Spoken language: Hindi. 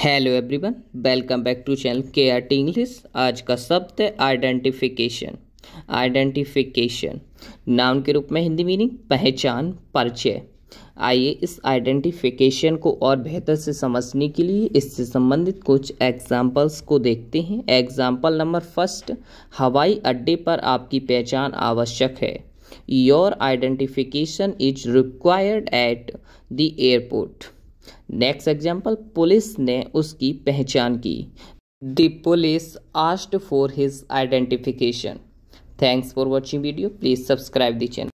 hello everyone welcome back to channel K R T English आज का शब्द है आइडेंटिफिकेशन आइडेंटिफिकेशन नाउन के रूप में हिंदी मीनिंग पहचान परिचय आइए इस आइडेंटिफिकेशन को और बेहतर से समझने के लिए इससे संबंधित कुछ एग्जाम्पल्स को देखते हैं एग्जाम्पल नंबर फर्स्ट हवाई अड्डे पर आपकी पहचान आवश्यक है your identification is required at the airport next example police ने उसकी पहचान की the police asked for his identification thanks for watching video please subscribe the channel